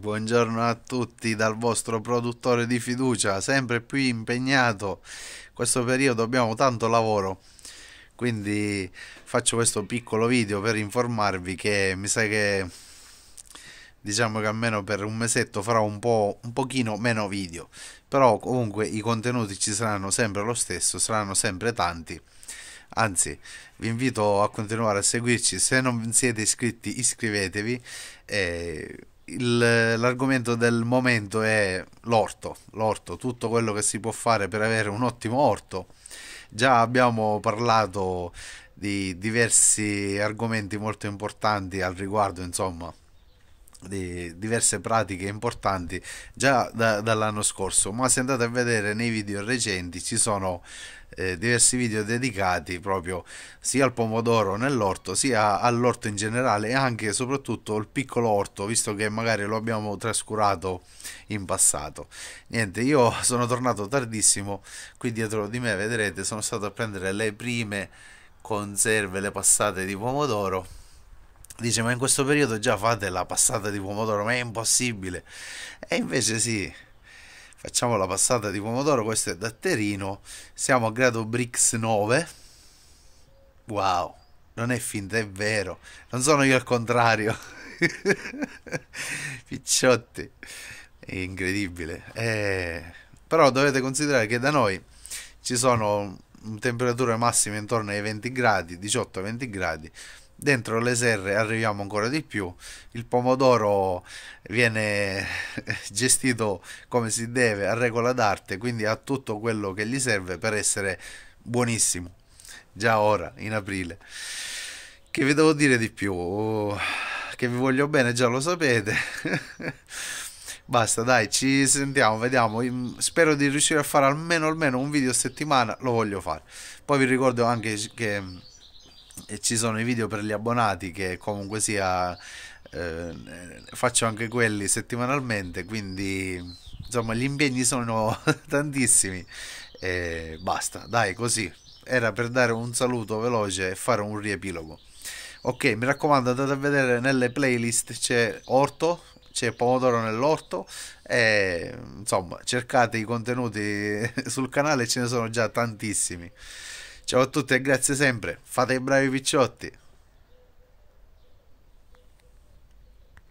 Buongiorno a tutti dal vostro produttore di fiducia, sempre più impegnato. In questo periodo abbiamo tanto lavoro, quindi faccio questo piccolo video per informarvi che mi sa che diciamo che almeno per un mesetto farò un po' un pochino meno video, però comunque i contenuti ci saranno sempre lo stesso, saranno sempre tanti. Anzi, vi invito a continuare a seguirci, se non siete iscritti iscrivetevi e l'argomento del momento è l'orto, l'orto, tutto quello che si può fare per avere un ottimo orto. Già abbiamo parlato di diversi argomenti molto importanti al riguardo, insomma di diverse pratiche importanti già da, dall'anno scorso ma se andate a vedere nei video recenti ci sono eh, diversi video dedicati proprio sia al pomodoro nell'orto sia all'orto in generale e anche e soprattutto il piccolo orto visto che magari lo abbiamo trascurato in passato niente io sono tornato tardissimo qui dietro di me vedrete sono stato a prendere le prime conserve le passate di pomodoro dice ma in questo periodo già fate la passata di pomodoro, ma è impossibile. E invece sì, facciamo la passata di pomodoro, questo è datterino, siamo a grado Brix 9. Wow, non è finta, è vero, non sono io al contrario. Picciotti, è incredibile. Eh, però dovete considerare che da noi ci sono temperature massime intorno ai 20 gradi, 18-20 gradi, dentro le serre arriviamo ancora di più, il pomodoro viene gestito come si deve, a regola d'arte, quindi ha tutto quello che gli serve per essere buonissimo, già ora, in aprile. Che vi devo dire di più? Che vi voglio bene, già lo sapete. Basta, dai, ci sentiamo, vediamo. Spero di riuscire a fare almeno, almeno un video a settimana, lo voglio fare. Poi vi ricordo anche che e ci sono i video per gli abbonati che comunque sia eh, faccio anche quelli settimanalmente quindi insomma gli impegni sono tantissimi e basta dai così era per dare un saluto veloce e fare un riepilogo ok mi raccomando andate a vedere nelle playlist c'è orto c'è pomodoro nell'orto e insomma cercate i contenuti sul canale ce ne sono già tantissimi Ciao a tutti e grazie sempre. Fate i bravi picciotti.